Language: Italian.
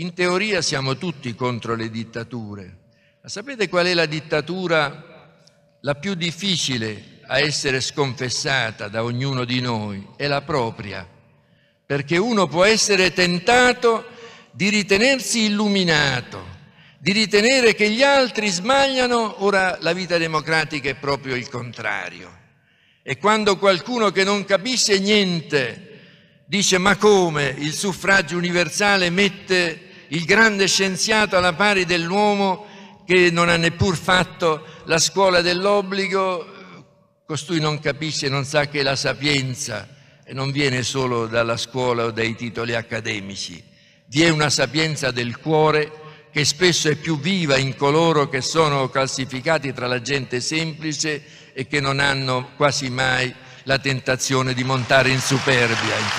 In teoria siamo tutti contro le dittature, ma sapete qual è la dittatura la più difficile a essere sconfessata da ognuno di noi? È la propria, perché uno può essere tentato di ritenersi illuminato, di ritenere che gli altri sbagliano, ora la vita democratica è proprio il contrario. E quando qualcuno che non capisce niente dice ma come il suffragio universale mette il grande scienziato alla pari dell'uomo che non ha neppur fatto la scuola dell'obbligo, costui non capisce, non sa che la sapienza non viene solo dalla scuola o dai titoli accademici, vi è una sapienza del cuore che spesso è più viva in coloro che sono classificati tra la gente semplice e che non hanno quasi mai la tentazione di montare in superbia.